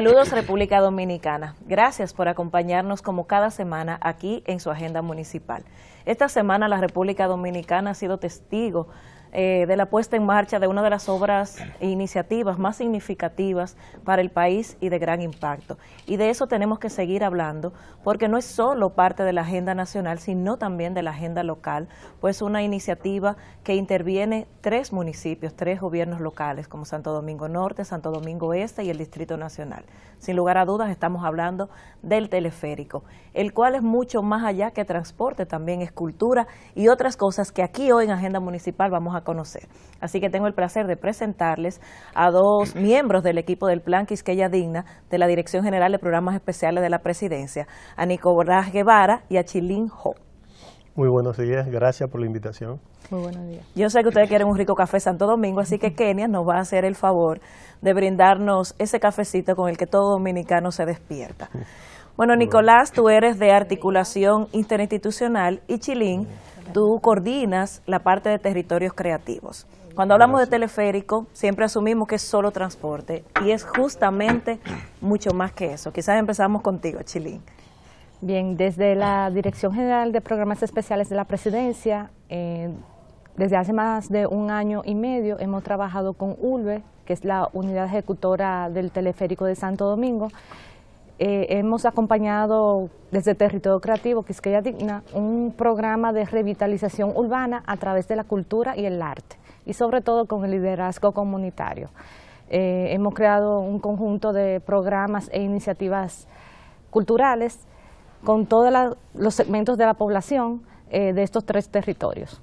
Saludos República Dominicana. Gracias por acompañarnos como cada semana aquí en su agenda municipal. Esta semana la República Dominicana ha sido testigo eh, de la puesta en marcha de una de las obras e iniciativas más significativas para el país y de gran impacto. Y de eso tenemos que seguir hablando, porque no es solo parte de la agenda nacional, sino también de la agenda local, pues una iniciativa que interviene tres municipios, tres gobiernos locales, como Santo Domingo Norte, Santo Domingo Este y el Distrito Nacional. Sin lugar a dudas, estamos hablando del teleférico, el cual es mucho más allá que transporte, también es cultura y otras cosas que aquí hoy en Agenda Municipal vamos a conocer. Así que tengo el placer de presentarles a dos miembros del equipo del Plan Quisqueya Digna de la Dirección General de Programas Especiales de la Presidencia, a Nicolás Guevara y a Chilín Ho. Muy buenos días, gracias por la invitación. Muy buenos días. Yo sé que ustedes quieren un rico café Santo Domingo, así que Kenia nos va a hacer el favor de brindarnos ese cafecito con el que todo dominicano se despierta. Bueno, Nicolás, tú eres de articulación interinstitucional y Chilín, tú coordinas la parte de territorios creativos. Cuando hablamos de teleférico, siempre asumimos que es solo transporte y es justamente mucho más que eso. Quizás empezamos contigo, Chilín. Bien, desde la Dirección General de Programas Especiales de la Presidencia, eh, desde hace más de un año y medio hemos trabajado con ULBE, que es la unidad ejecutora del teleférico de Santo Domingo, eh, hemos acompañado desde Territorio Creativo Quisqueya Digna un programa de revitalización urbana a través de la cultura y el arte y sobre todo con el liderazgo comunitario. Eh, hemos creado un conjunto de programas e iniciativas culturales con todos los segmentos de la población eh, de estos tres territorios.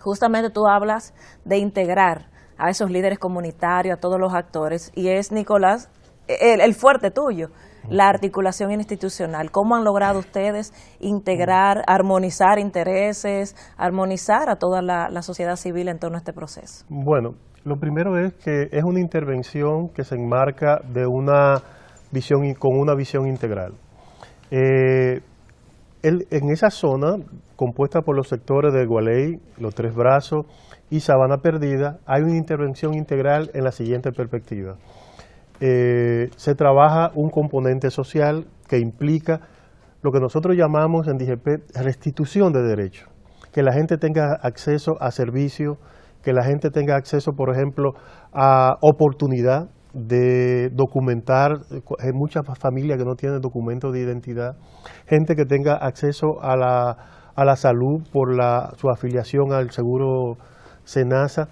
Justamente tú hablas de integrar a esos líderes comunitarios, a todos los actores, y es Nicolás el fuerte tuyo la articulación institucional. ¿Cómo han logrado ustedes integrar, armonizar intereses, armonizar a toda la, sociedad civil en torno a este proceso? Bueno, lo primero es que es una intervención que se enmarca de una visión con una visión integral. Eh, en esa zona, compuesta por los sectores de Gualey, Los Tres Brazos y Sabana Perdida, hay una intervención integral en la siguiente perspectiva. Eh, se trabaja un componente social que implica lo que nosotros llamamos en DGP restitución de derechos, que la gente tenga acceso a servicios, que la gente tenga acceso, por ejemplo, a oportunidad de documentar, hay eh, muchas familias que no tienen documentos de identidad, gente que tenga acceso a la, a la salud por su afiliación al seguro SENASA,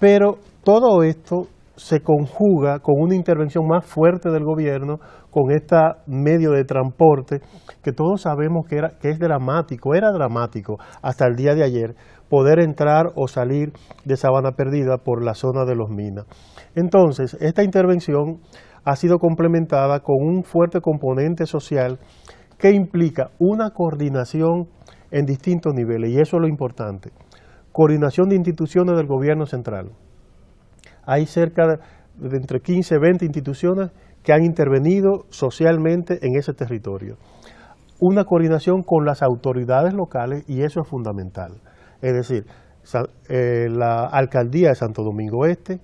pero todo esto se conjuga con una intervención más fuerte del gobierno, con este medio de transporte que todos sabemos que, era, es dramático, era dramático hasta el día de ayer poder entrar o salir de Sabana Perdida por la zona de los minas. Entonces, esta intervención ha sido complementada con un fuerte componente social que implica una coordinación en distintos niveles, y eso es lo importante, coordinación de instituciones del gobierno central, hay cerca de entre 15 20 instituciones que han intervenido socialmente en ese territorio. Una coordinación con las autoridades locales y eso es fundamental. Es decir, eh, la Alcaldía de Santo Domingo Este,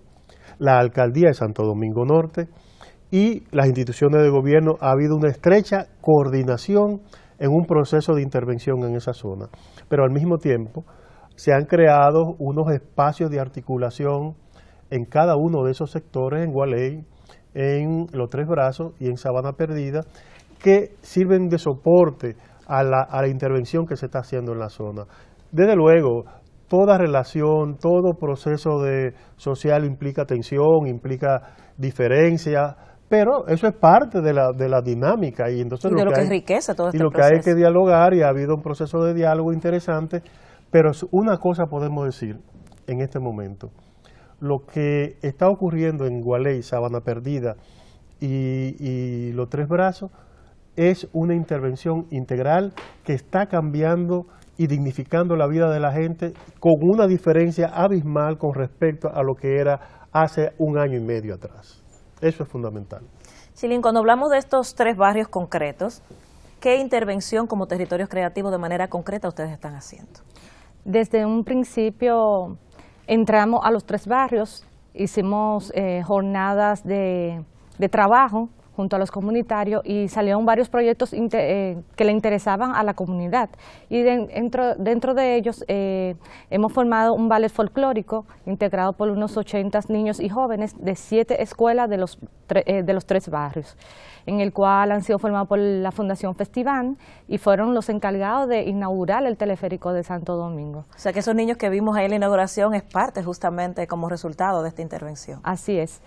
la Alcaldía de Santo Domingo Norte y las instituciones de gobierno ha habido una estrecha coordinación en un proceso de intervención en esa zona. Pero al mismo tiempo se han creado unos espacios de articulación en cada uno de esos sectores, en Gualey, en Los Tres Brazos y en Sabana Perdida, que sirven de soporte a la, intervención que se está haciendo en la zona. Desde luego, toda relación, todo proceso de social implica tensión, implica diferencia, pero eso es parte de la, dinámica y entonces lo, que, hay, enriquece todo este y lo que hay que dialogar y ha habido un proceso de diálogo interesante, pero una cosa podemos decir en este momento, lo que está ocurriendo en Gualey, Sabana Perdida y, Los Tres Brazos es una intervención integral que está cambiando y dignificando la vida de la gente con una diferencia abismal con respecto a lo que era hace un año y medio atrás. Eso es fundamental. Chilín, cuando hablamos de estos tres barrios concretos, ¿qué intervención como territorios creativos de manera concreta ustedes están haciendo? Desde un principio entramos a los tres barrios, hicimos eh, jornadas de trabajo junto a los comunitarios y salieron varios proyectos eh, que le interesaban a la comunidad. Y dentro, de ellos eh, hemos formado un ballet folclórico integrado por unos 80 niños y jóvenes de siete escuelas de los, eh, de los tres barrios, en el cual han sido formados por la Fundación Festival y fueron los encargados de inaugurar el teleférico de Santo Domingo. O sea que esos niños que vimos ahí en la inauguración es parte justamente como resultado de esta intervención. Así es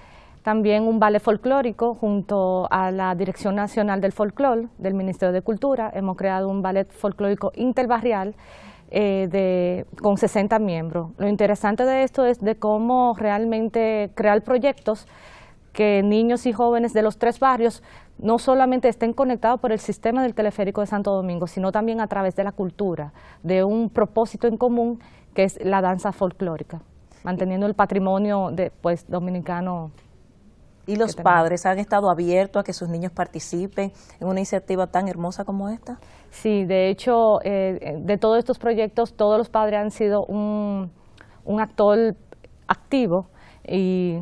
también un ballet folclórico junto a la Dirección Nacional del Folclor del Ministerio de Cultura. Hemos creado un ballet folclórico interbarrial eh, de, con 60 miembros. Lo interesante de esto es de cómo realmente crear proyectos que niños y jóvenes de los tres barrios no solamente estén conectados por el sistema del teleférico de Santo Domingo, sino también a través de la cultura, de un propósito en común que es la danza folclórica, manteniendo el patrimonio de, pues, dominicano y los padres han estado abiertos a que sus niños participen en una iniciativa tan hermosa como esta? Sí, de hecho, eh, de todos estos proyectos, todos los padres han sido un, actor activo y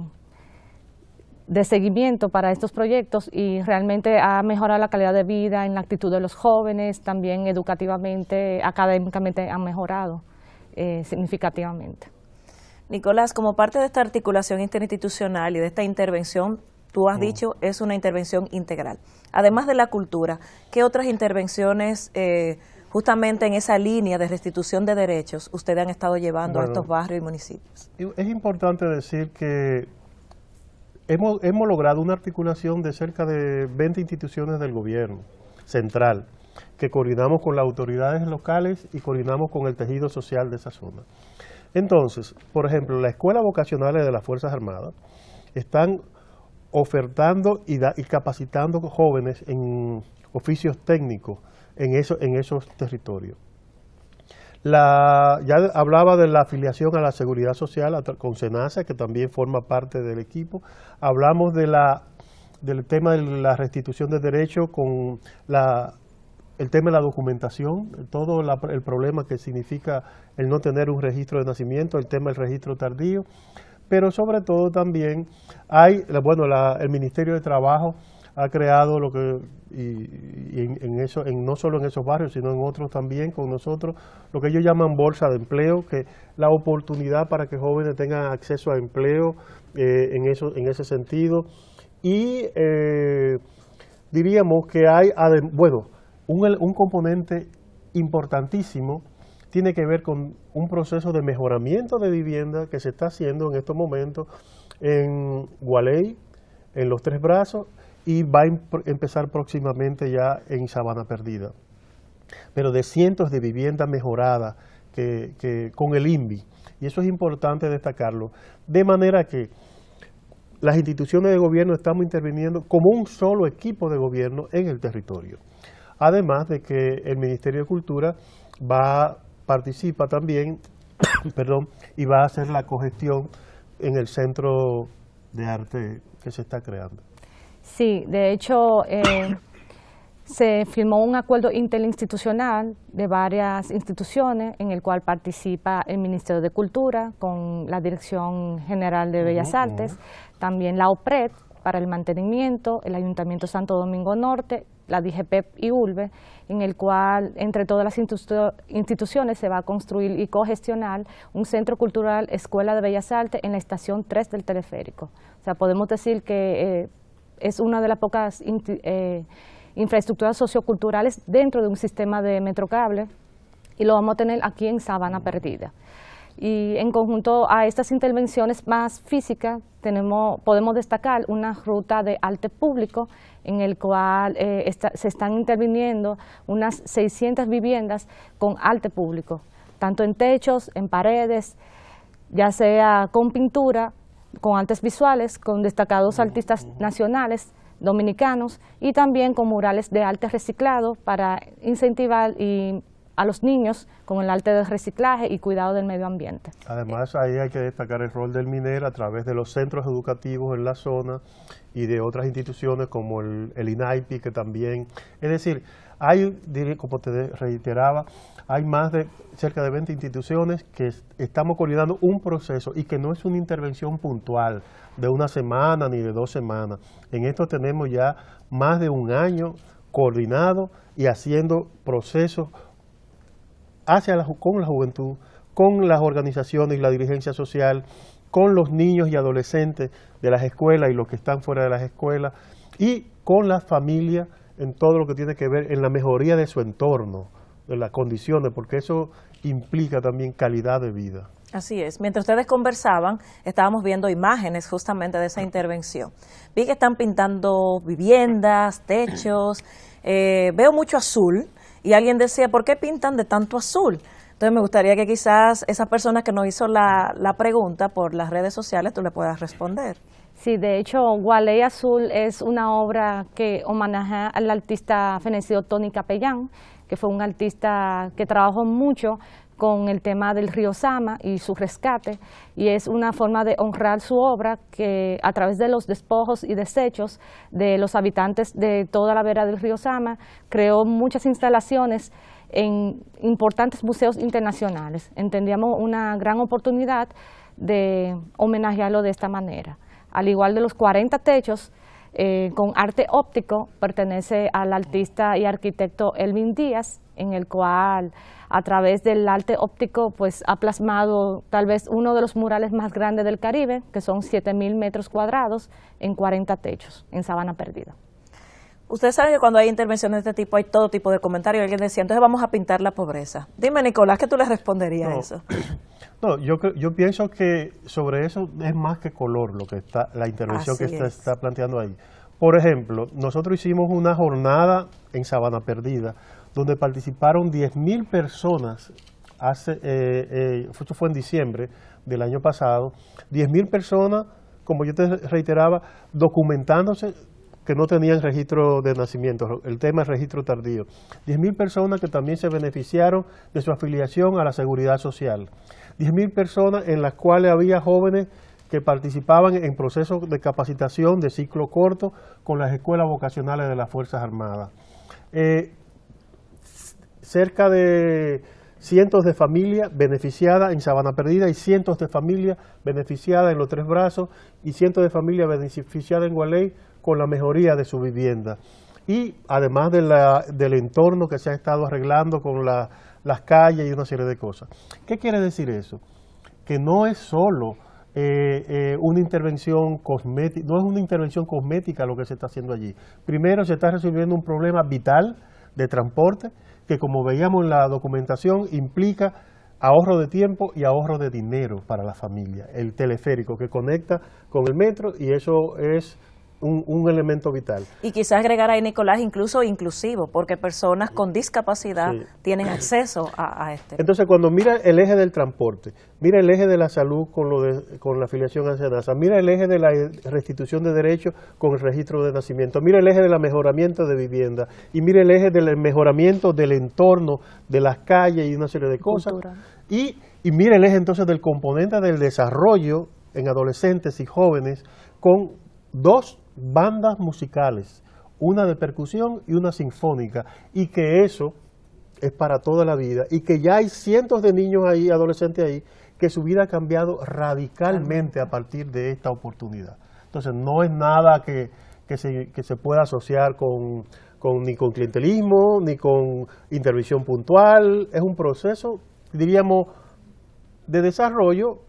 de seguimiento para estos proyectos y realmente ha mejorado la calidad de vida en la actitud de los jóvenes, también educativamente, académicamente han mejorado eh, significativamente. Nicolás, como parte de esta articulación interinstitucional y de esta intervención, tú has mm. dicho, es una intervención integral. Además de la cultura, ¿qué otras intervenciones eh, justamente en esa línea de restitución de derechos ustedes han estado llevando a estos barrios y municipios? Es importante decir que hemos, hemos logrado una articulación de cerca de 20 instituciones del gobierno central que coordinamos con las autoridades locales y coordinamos con el tejido social de esa zona. Entonces, por ejemplo, la escuela vocacionales de las Fuerzas Armadas están ofertando y, capacitando jóvenes en oficios técnicos en, esos territorios. ya hablaba de la afiliación a la seguridad social con SENASA, que también forma parte del equipo. Hablamos del tema de la restitución de derechos con la el tema de la documentación, todo el problema que significa el no tener un registro de nacimiento, el tema del registro tardío, pero sobre todo también hay, bueno, el Ministerio de Trabajo ha creado lo que, y, en, eso, no solo en esos barrios, sino en otros también con nosotros, lo que ellos llaman bolsa de empleo, que la oportunidad para que jóvenes tengan acceso a empleo eh, en, eso, en ese sentido. Y eh, diríamos que hay, bueno, un, componente importantísimo tiene que ver con un proceso de mejoramiento de vivienda que se está haciendo en estos momentos en Gualey, en Los Tres Brazos y va a empezar próximamente ya en Sabana Perdida. Pero de cientos de viviendas mejoradas que, que, con el INVI. Y eso es importante destacarlo. De manera que las instituciones de gobierno estamos interviniendo como un solo equipo de gobierno en el territorio. Además de que el Ministerio de Cultura va participa también, perdón, y va a hacer la cogestión en el centro de arte que se está creando. Sí, de hecho eh, se firmó un acuerdo interinstitucional de varias instituciones en el cual participa el Ministerio de Cultura con la Dirección General de Bellas Artes, también la OPRED para el mantenimiento, el Ayuntamiento Santo Domingo Norte la DGPEP y ULBE, en el cual entre todas las instituciones se va a construir y cogestionar un centro cultural, escuela de bellas artes en la estación 3 del teleférico. O sea, podemos decir que eh, es una de las pocas eh, infraestructuras socioculturales dentro de un sistema de metrocable y lo vamos a tener aquí en Sabana Perdida. Y en conjunto a estas intervenciones más físicas, tenemos, podemos destacar una ruta de arte público en el cual eh, se están interviniendo unas 600 viviendas con arte público, tanto en techos, en paredes, ya sea con pintura, con artes visuales, con destacados artistas nacionales, dominicanos y también con murales de arte reciclado para incentivar y a los niños con el arte de reciclaje y cuidado del medio ambiente. Además, ahí hay que destacar el rol del MINER a través de los centros educativos en la zona y de otras instituciones como el, el INAIPI, que también... Es decir, hay, como te reiteraba, hay más de cerca de 20 instituciones que estamos coordinando un proceso y que no es una intervención puntual de una semana ni de dos semanas. En esto tenemos ya más de un año coordinado y haciendo procesos hacia la, con la juventud, con las organizaciones y la dirigencia social, con los niños y adolescentes de las escuelas y los que están fuera de las escuelas, y con las familias en todo lo que tiene que ver en la mejoría de su entorno, de las condiciones, porque eso implica también calidad de vida. Así es. Mientras ustedes conversaban, estábamos viendo imágenes justamente de esa intervención. Vi que están pintando viviendas, techos, eh, veo mucho azul, y alguien decía, ¿por qué pintan de tanto azul? Entonces me gustaría que quizás esa persona que nos hizo la, pregunta por las redes sociales, tú le puedas responder. Sí, de hecho, Gualey Azul es una obra que homenajea al artista fenecido Tony Capellán, que fue un artista que trabajó mucho con el tema del río Sama y su rescate, y es una forma de honrar su obra que a través de los despojos y desechos de los habitantes de toda la vera del río Sama, creó muchas instalaciones en importantes museos internacionales. Entendíamos una gran oportunidad de homenajearlo de esta manera. Al igual de los 40 techos, eh, con arte óptico, pertenece al artista y arquitecto Elvin Díaz, en el cual a través del arte óptico pues ha plasmado tal vez uno de los murales más grandes del Caribe, que son 7.000 metros cuadrados en 40 techos en Sabana Perdida. Ustedes saben que cuando hay intervenciones de este tipo hay todo tipo de comentarios. Alguien decía, entonces vamos a pintar la pobreza. Dime, Nicolás, ¿qué tú le responderías a eso? No, yo, yo pienso que sobre eso es más que color lo que está la intervención que está, está planteando ahí. Por ejemplo, nosotros hicimos una jornada en Sabana Perdida donde participaron 10.000 personas, hace, eh, eh, esto fue en diciembre del año pasado, 10.000 personas, como yo te reiteraba, documentándose que no tenían registro de nacimiento, el tema es registro tardío. 10.000 personas que también se beneficiaron de su afiliación a la seguridad social. 10.000 personas en las cuales había jóvenes que participaban en procesos de capacitación de ciclo corto con las escuelas vocacionales de las Fuerzas Armadas. Eh, cerca de cientos de familias beneficiadas en Sabana Perdida y cientos de familias beneficiadas en Los Tres Brazos y cientos de familias beneficiadas en Gualey con la mejoría de su vivienda. Y además del entorno que se ha estado arreglando con las calles y una serie de cosas. ¿Qué quiere decir eso? Que no es solo eh, eh, una intervención cosmética, no es una intervención cosmética lo que se está haciendo allí. Primero se está resolviendo un problema vital de transporte, que como veíamos en la documentación implica ahorro de tiempo y ahorro de dinero para la familia, el teleférico que conecta con el metro y eso es un, elemento vital. Y quizás agregar ahí, Nicolás, incluso inclusivo, porque personas con discapacidad tienen acceso a, este. Entonces, cuando mira el eje del transporte, mira el eje de la salud con, lo de, con la afiliación a mira el eje de la restitución de derechos con el registro de nacimiento, mira el eje de la mejoramiento de vivienda y mira el eje del mejoramiento del entorno, de las calles y una serie de cosas. y mira el eje entonces del componente del desarrollo en adolescentes y jóvenes con dos bandas musicales, una de percusión y una sinfónica, y que eso es para toda la vida, y que ya hay cientos de niños ahí, adolescentes ahí, que su vida ha cambiado radicalmente a partir de esta oportunidad. Entonces, no es nada que, se, que se, pueda asociar con, ni con clientelismo, ni con intervención puntual, es un proceso, diríamos, de desarrollo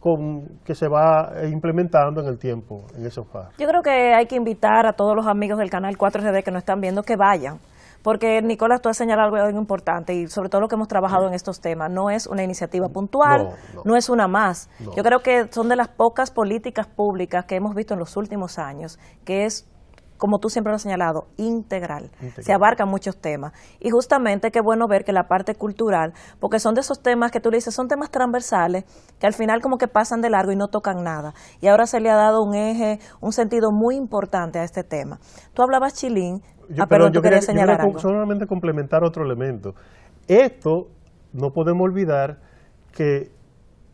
con, que se va eh, implementando en el tiempo en esos pasos. Yo creo que hay que invitar a todos los amigos del canal 4RD que nos están viendo que vayan. Porque, Nicolás, tú has señalado algo importante y sobre todo lo que hemos trabajado en estos temas. No es una iniciativa puntual, no, es una más. Yo creo que son de las pocas políticas públicas que hemos visto en los últimos años, que es como tú siempre lo has señalado, integral. Se abarcan muchos temas. Y justamente qué bueno ver que la parte cultural, porque son de esos temas que tú le dices, son temas transversales, que al final como que pasan de largo y no tocan nada. Y ahora se le ha dado un eje, un sentido muy importante a este tema. Tú hablabas, Chilín, ah, pero yo quería, señalar yo solamente complementar otro elemento. Esto, no podemos olvidar que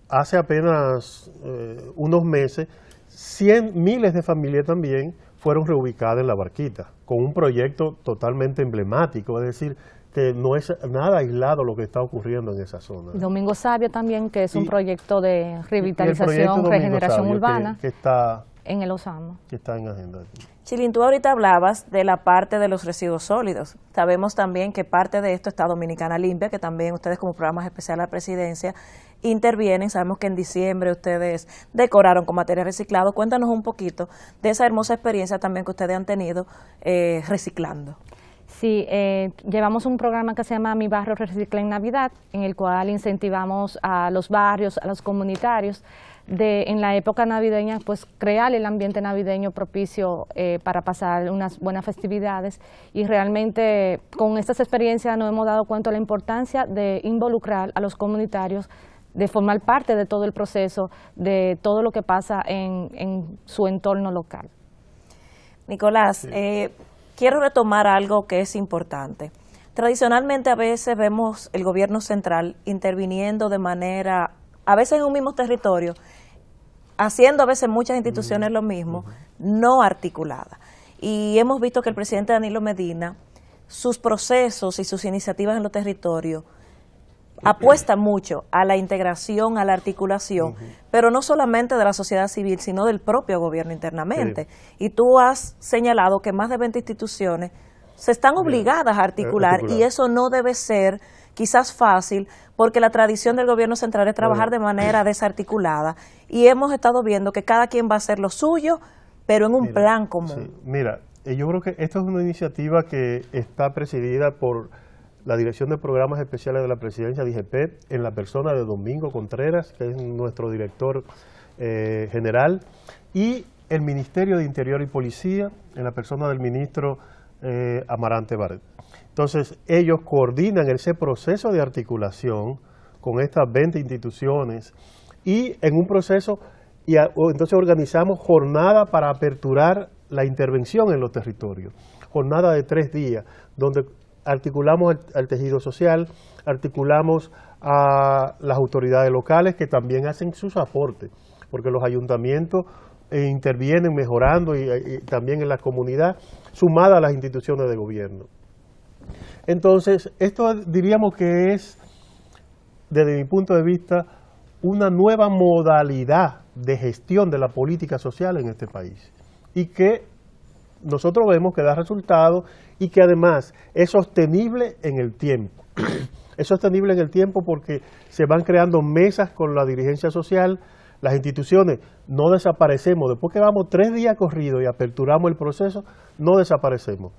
hace apenas eh, unos meses, cien, miles de familias también fueron reubicadas en la barquita, con un proyecto totalmente emblemático, es decir, que no es nada aislado lo que está ocurriendo en esa zona. Domingo Sabio también, que es un proyecto de revitalización, regeneración urbana. Que, está en el Osama. Que está en agenda. Chilín, tú ahorita hablabas de la parte de los residuos sólidos. Sabemos también que parte de esto está Dominicana Limpia, que también ustedes como programa especial de la presidencia intervienen. Sabemos que en diciembre ustedes decoraron con material reciclado. Cuéntanos un poquito de esa hermosa experiencia también que ustedes han tenido eh, reciclando. Sí, eh, llevamos un programa que se llama Mi Barrio Recicla en Navidad, en el cual incentivamos a los barrios, a los comunitarios, de en la época navideña, pues crear el ambiente navideño propicio eh, para pasar unas buenas festividades. Y realmente con estas experiencias nos hemos dado cuenta de la importancia de involucrar a los comunitarios de formar parte de todo el proceso, de todo lo que pasa en, su entorno local. Nicolás, eh, quiero retomar algo que es importante. Tradicionalmente a veces vemos el gobierno central interviniendo de manera, a veces en un mismo territorio, haciendo a veces muchas instituciones mm. lo mismo, no articulada. Y hemos visto que el presidente Danilo Medina, sus procesos y sus iniciativas en los territorios apuesta mucho a la integración, a la articulación, pero no solamente de la sociedad civil, sino del propio gobierno internamente. Y tú has señalado que más de 20 instituciones se están obligadas a eh, articular, y eso no debe ser quizás fácil porque la tradición del gobierno central es trabajar de manera desarticulada y hemos estado viendo que cada quien va a hacer lo suyo, pero en un plan común. Mira, eh, yo creo que esta es una iniciativa que está presidida por la Dirección de Programas Especiales de la Presidencia, DGP, en la persona de Domingo Contreras, que es nuestro director eh, general, y el Ministerio de Interior y Policía, en la persona del ministro eh, Amarante Barret. Entonces, ellos coordinan ese proceso de articulación con estas 20 instituciones y en un proceso, y entonces organizamos jornada para aperturar la intervención en los territorios, jornada de tres días, donde articulamos al tejido social, articulamos a las autoridades locales que también hacen sus aportes, porque los ayuntamientos eh, intervienen mejorando y, y, también en la comunidad, sumada a las instituciones de gobierno. Entonces, esto diríamos que es, desde mi punto de vista, una nueva modalidad de gestión de la política social en este país y que nosotros vemos que da resultado y que además es sostenible en el tiempo. es sostenible en el tiempo porque se van creando mesas con la dirigencia social, las instituciones, no desaparecemos. Después que vamos tres días corridos y aperturamos el proceso, no desaparecemos.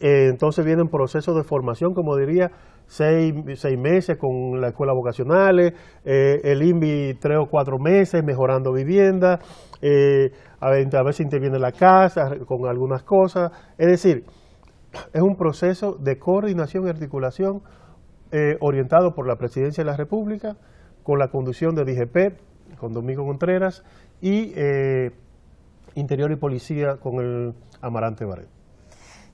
Eh, entonces vienen procesos de formación, como diría, seis, meses con la escuela vocacionales, eh, el INVI tres o cuatro meses mejorando vivienda, eh, a, veces, a interviene la casa con algunas cosas. Es decir, es un proceso de coordinación y articulación orientado por la Presidencia de la República, con la conducción de DGP, con Domingo Contreras, y Interior y Policía con el Amarante Barreto.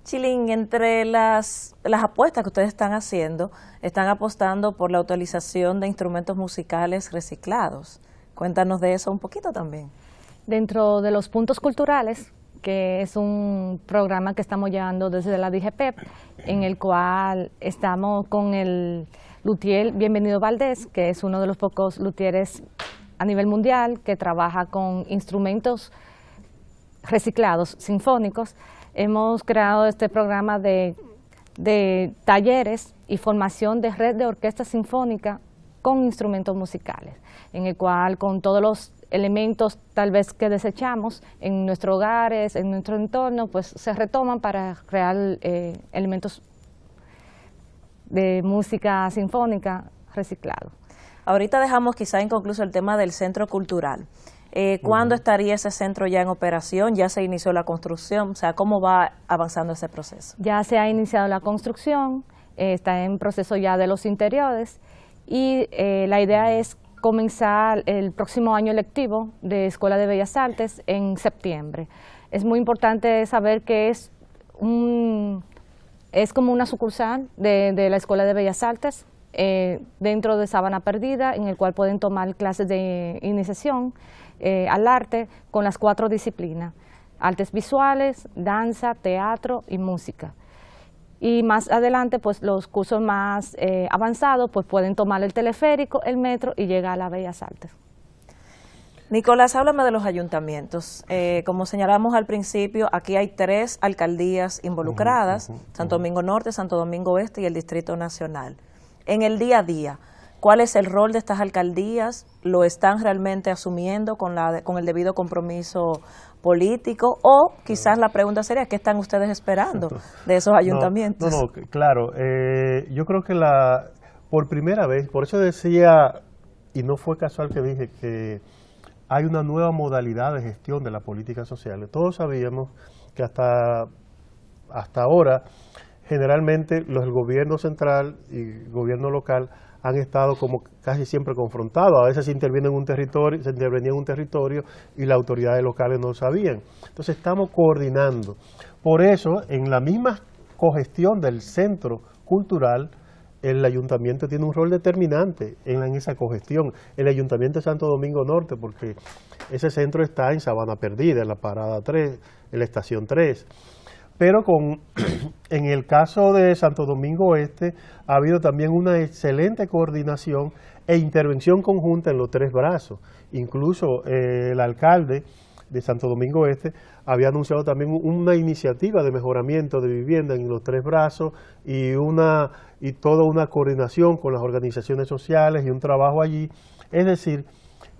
Chilín, entre las, las apuestas que ustedes están haciendo, están apostando por la utilización de instrumentos musicales reciclados. Cuéntanos de eso un poquito también. Dentro de los puntos culturales, que es un programa que estamos llevando desde la DGPEP, en el cual estamos con el luthier Bienvenido Valdés, que es uno de los pocos luthieres a nivel mundial que trabaja con instrumentos reciclados, sinfónicos, Hemos creado este programa de, talleres y formación de red de orquesta sinfónica con instrumentos musicales, en el cual con todos los elementos tal vez que desechamos en nuestros hogares, en nuestro entorno, pues se retoman para crear eh, elementos de música sinfónica reciclado. Ahorita dejamos quizá inconcluso el tema del centro cultural. Eh, ¿Cuándo estaría ese centro ya en operación? ¿Ya se inició la construcción? O sea, ¿cómo va avanzando ese proceso? Ya se ha iniciado la construcción, eh, está en proceso ya de los interiores y eh, la idea es comenzar el próximo año lectivo de Escuela de Bellas Artes en septiembre. Es muy importante saber que es un, es como una sucursal de, de la Escuela de Bellas Artes dentro de Sabana Perdida, en el cual pueden tomar clases de iniciación. Eh, al arte con las cuatro disciplinas, artes visuales, danza, teatro y música. Y más adelante, pues los cursos más eh, avanzados pues, pueden tomar el teleférico, el metro y llegar a las Bellas Artes. Nicolás, háblame de los ayuntamientos. Eh, como señalamos al principio, aquí hay tres alcaldías involucradas, Santo Domingo Norte, Santo Domingo Este y el Distrito Nacional. En el día a día, cuál es el rol de estas alcaldías, lo están realmente asumiendo con, la, con el debido compromiso político o quizás la pregunta sería, ¿qué están ustedes esperando de esos ayuntamientos? No, no, claro, eh, yo creo que la, por primera vez, por eso decía, y no fue casual que dije que hay una nueva modalidad de gestión de la política social. Todos sabíamos que hasta, hasta ahora generalmente los, el gobierno central y el gobierno local han estado como casi siempre confrontados. A veces se en un territorio, intervenía en un territorio y las autoridades locales no sabían. Entonces estamos coordinando. Por eso, en la misma cogestión del centro cultural, el ayuntamiento tiene un rol determinante en, en, esa cogestión. El ayuntamiento de Santo Domingo Norte, porque ese centro está en Sabana Perdida, en la parada 3, en la estación 3. Pero con, en el caso de Santo Domingo Oeste ha habido también una excelente coordinación e intervención conjunta en los tres brazos. Incluso eh, el alcalde de Santo Domingo Este había anunciado también una iniciativa de mejoramiento de vivienda en los tres brazos y, una, y toda una coordinación con las organizaciones sociales y un trabajo allí. Es decir,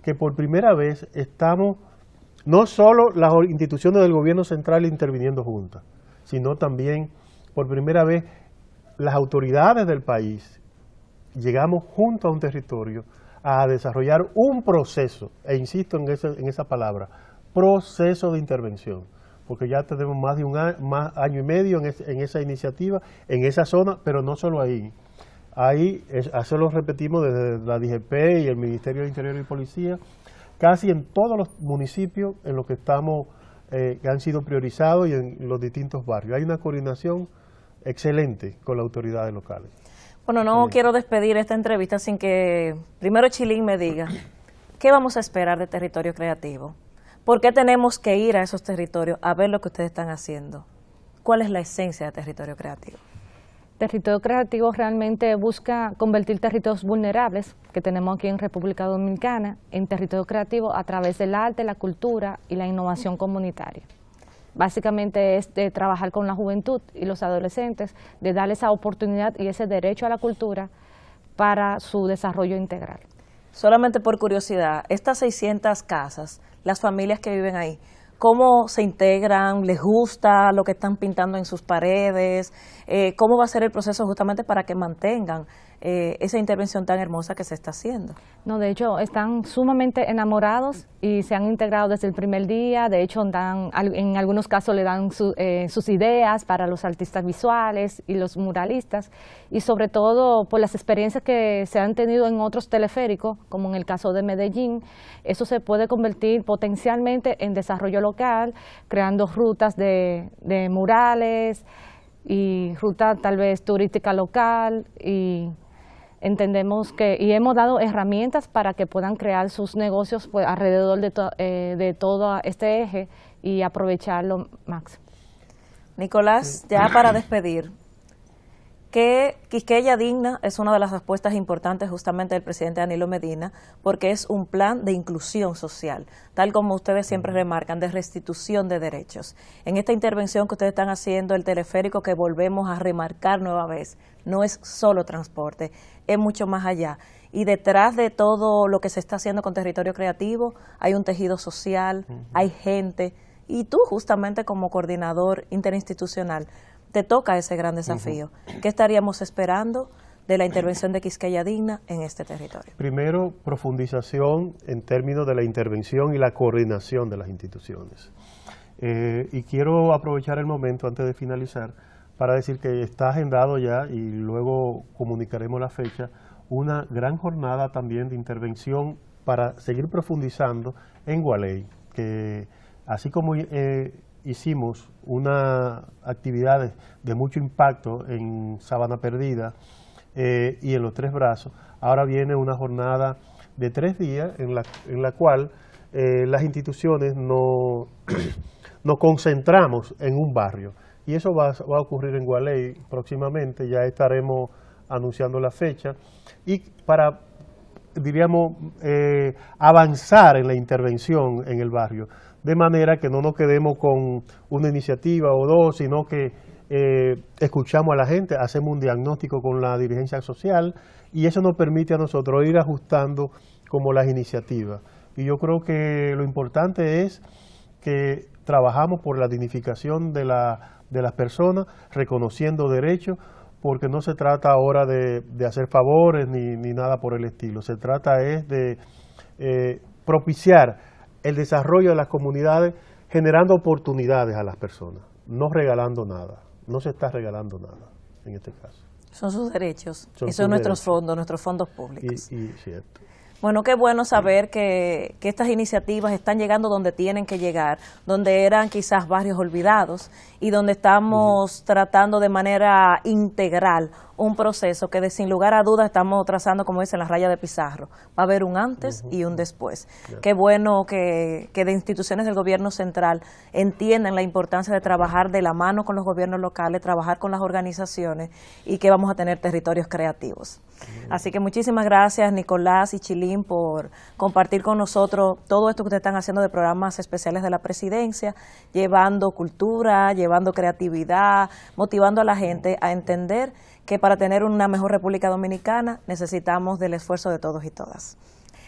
que por primera vez estamos no solo las instituciones del gobierno central interviniendo juntas, sino también por primera vez las autoridades del país llegamos junto a un territorio a desarrollar un proceso, e insisto en esa, en esa palabra, proceso de intervención, porque ya tenemos más de un año, más año y medio en, esa iniciativa, en esa zona, pero no solo ahí. Ahí, eso lo repetimos desde la DGP y el Ministerio de Interior y Policía, casi en todos los municipios en los que estamos que eh, han sido priorizados y en los distintos barrios. Hay una coordinación excelente con las autoridades locales. Bueno, no quiero despedir esta entrevista sin que primero Chilín me diga, ¿qué vamos a esperar de territorio creativo? ¿Por qué tenemos que ir a esos territorios a ver lo que ustedes están haciendo? ¿Cuál es la esencia de territorio creativo? Territorio Creativo realmente busca convertir territorios vulnerables que tenemos aquí en República Dominicana en territorio creativo a través del arte, la cultura y la innovación comunitaria. Básicamente es de trabajar con la juventud y los adolescentes, de darles esa oportunidad y ese derecho a la cultura para su desarrollo integral. Solamente por curiosidad, estas 600 casas, las familias que viven ahí, cómo se integran, les gusta lo que están pintando en sus paredes, eh, cómo va a ser el proceso justamente para que mantengan eh, esa intervención tan hermosa que se está haciendo. No, de hecho, están sumamente enamorados y se han integrado desde el primer día. De hecho, dan, en algunos casos le dan eh, sus ideas para los artistas visuales y los muralistas. Y sobre todo por las experiencias que se han tenido en otros teleféricos, como en el caso de Medellín, eso se puede convertir potencialmente en desarrollo local, creando rutas de, de murales y ruta tal vez turística local y entendemos que y hemos dado herramientas para que puedan crear sus negocios pues, alrededor eh, de, todo este eje y aprovecharlo máximo. Nicolás, ya para despedir, que Quisqueya Digna es una de las respuestas importantes justamente del presidente Danilo Medina, porque es un plan de inclusión social, tal como ustedes siempre remarcan, de restitución de derechos. En esta intervención que ustedes están haciendo, el teleférico que volvemos a remarcar nueva vez, no es solo transporte, es mucho más allá. Y detrás de todo lo que se está haciendo con territorio creativo hay un tejido social, hay gente. Y tú justamente como coordinador interinstitucional te toca ese gran desafío. ¿Qué estaríamos esperando de la intervención de Quisqueya Digna en este territorio? Primero, profundización en términos de la intervención y la coordinación de las instituciones. Eh, y quiero aprovechar el momento antes de finalizar para decir que está agendado ya, y luego comunicaremos la fecha, una gran jornada también de intervención para seguir profundizando en Gualey, que así como eh, hicimos una actividades de mucho impacto en Sabana Perdida eh, y en Los Tres Brazos, ahora viene una jornada de tres días en la, en la cual eh, las instituciones no, nos concentramos en un barrio. Y eso va, a ocurrir en Gualey próximamente, ya estaremos anunciando la fecha. Y para, diríamos, eh, avanzar en la intervención en el barrio, de manera que no nos quedemos con una iniciativa o dos, sino que eh, escuchamos a la gente, hacemos un diagnóstico con la dirigencia social y eso nos permite a nosotros ir ajustando como las iniciativas. Y yo creo que lo importante es que trabajamos por la dignificación de la de las personas, reconociendo derechos, porque no se trata ahora de, hacer favores ni, nada por el estilo, se trata es de eh, propiciar el desarrollo de las comunidades generando oportunidades a las personas, no regalando nada, no se está regalando nada en este caso. Son sus derechos, Son esos nuestros fondos, nuestros fondos públicos. Y, y cierto. Bueno, qué bueno saber que, que, estas iniciativas están llegando donde tienen que llegar, donde eran quizás barrios olvidados y donde estamos tratando de manera integral un proceso que de sin lugar a dudas estamos trazando, como dicen, la raya de pizarro. Va a haber un antes y un después. Qué bueno que, que de instituciones del gobierno central entiendan la importancia de trabajar de la mano con los gobiernos locales, trabajar con las organizaciones y que vamos a tener territorios creativos. Así que muchísimas gracias Nicolás y Chilín por compartir con nosotros todo esto que ustedes están haciendo de programas especiales de la presidencia, llevando cultura, llevando creatividad, motivando a la gente a entender que para tener una mejor República Dominicana necesitamos del esfuerzo de todos y todas.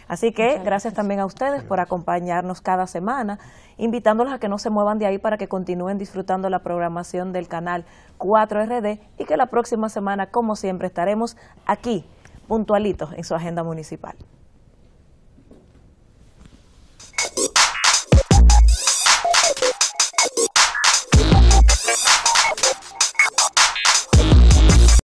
Así que gracias. también a ustedes por acompañarnos cada semana, invitándolos a que no se muevan de ahí para que continúen disfrutando la programación del canal 4RD y que la próxima semana, como siempre, estaremos aquí, puntualitos en su agenda municipal.